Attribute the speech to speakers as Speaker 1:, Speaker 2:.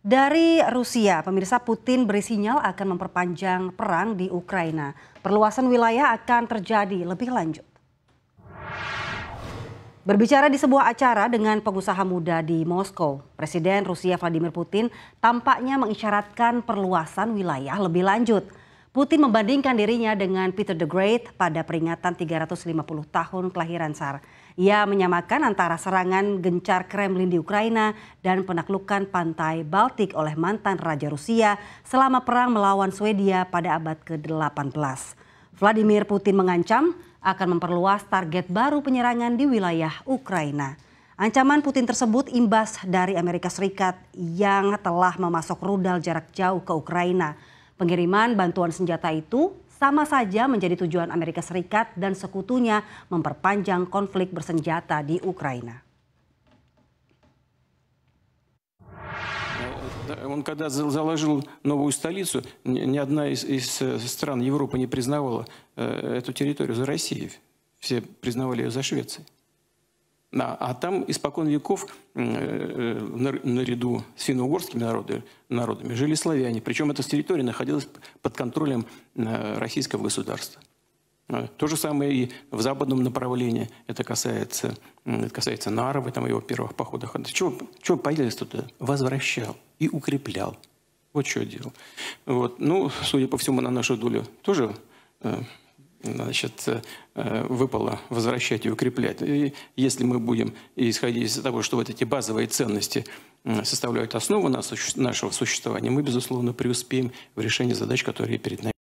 Speaker 1: Dari Rusia, pemirsa Putin beri sinyal akan memperpanjang perang di Ukraina. Perluasan wilayah akan terjadi lebih lanjut. Berbicara di sebuah acara dengan pengusaha muda di Moskow, Presiden Rusia Vladimir Putin tampaknya mengisyaratkan perluasan wilayah lebih lanjut. Putin membandingkan dirinya dengan Peter the Great pada peringatan 350 tahun kelahiran Tsar. Ia menyamakan antara serangan gencar Kremlin di Ukraina dan penaklukan pantai Baltik oleh mantan Raja Rusia selama perang melawan Swedia pada abad ke-18. Vladimir Putin mengancam akan memperluas target baru penyerangan di wilayah Ukraina. Ancaman Putin tersebut imbas dari Amerika Serikat yang telah memasok rudal jarak jauh ke Ukraina Pengiriman bantuan senjata itu sama saja menjadi tujuan Amerika Serikat dan sekutunya memperpanjang konflik bersenjata di Ukraina.
Speaker 2: Он когда заложил новую столицу, ни одна из, из э, стран Европы не признавала э, эту территорию за Россией. Все признавали ее за Швецией. Да, а там испокон веков э, э, наряду с финно-угорскими народами, народами жили славяне. Причем эта территория находилась под контролем э, российского государства. То же самое и в западном направлении. Это касается, это касается Нарвы, там его первых походах. Чего, чего появились туда? Возвращал и укреплял. Вот что делал. Вот. Ну, судя по всему, на нашу долю тоже значит, э, э, выпало возвращать и укреплять. И если мы будем исходить из того, что вот эти базовые ценности э, составляют основу нашего существования, мы, безусловно, преуспеем в решении задач, которые перед нами.